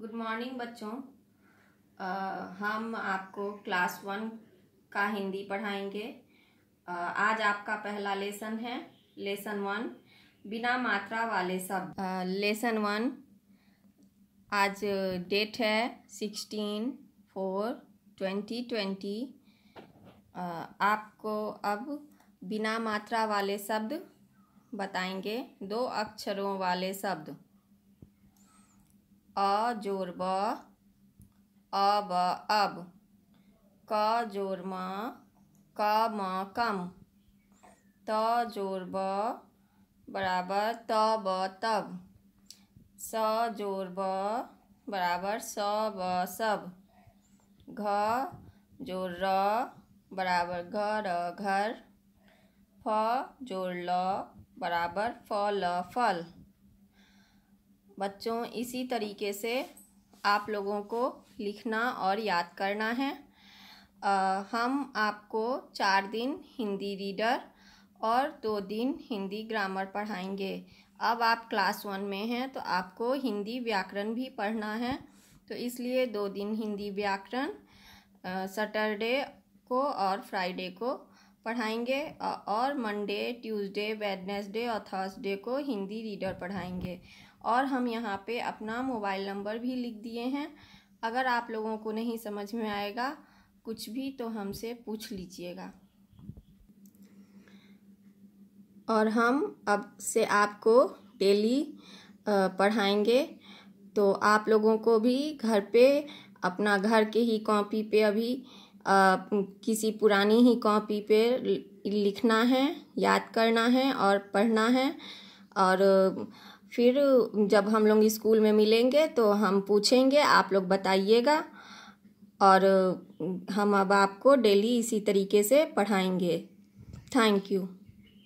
good morning बच्चों आ, हम आपको क्लास वन का हिंदी पढ़ाएंगे आ, आज आपका पहला लेसन है लेसन वन बिना मात्रा वाले शब्द लेसन वन आज डेट है सिक्सटीन फोर ट्वेंटी ट्वेंटी आपको अब बिना मात्रा वाले शब्द बताएंगे दो अक्षरों वाले शब्द आ जोर बा आ बा अब का जोर मा का मा कम त जोर ब बराबर त ब तब स जोर ब बराबर स ब सब घ जोर र बराबर घ र घर फ जोर ल बराबर फ ल फल बच्चों इसी तरीके से आप लोगों को लिखना और याद करना है आ, हम आपको चार दिन हिंदी रीडर और दो दिन हिंदी ग्रामर पढ़ाएंगे अब आप क्लास वन में हैं तो आपको हिंदी व्याकरण भी पढ़ना है तो इसलिए दो दिन हिंदी व्याकरण सटरडे को और फ्राइडे को पढ़ाएंगे और मंडे ट्यूसडे वेडनेसडे और थर्सडे को हिंदी रीडर पढ़ाएंगे और हम यहाँ पे अपना मोबाइल नंबर भी लिख दिए हैं अगर आप लोगों को नहीं समझ में आएगा कुछ भी तो हमसे पूछ लीजिएगा और हम अब से आपको डेली पढ़ाएंगे तो आप लोगों को भी घर पे अपना घर के ही कॉपी पे अभी आ, किसी पुरानी ही कॉपी पे लिखना है याद करना है और पढ़ना है और फिर जब हम लोग स्कूल में मिलेंगे तो हम पूछेंगे आप लोग बताइएगा और हम अब आपको डेली इसी तरीके से पढ़ाएंगे थैंक यू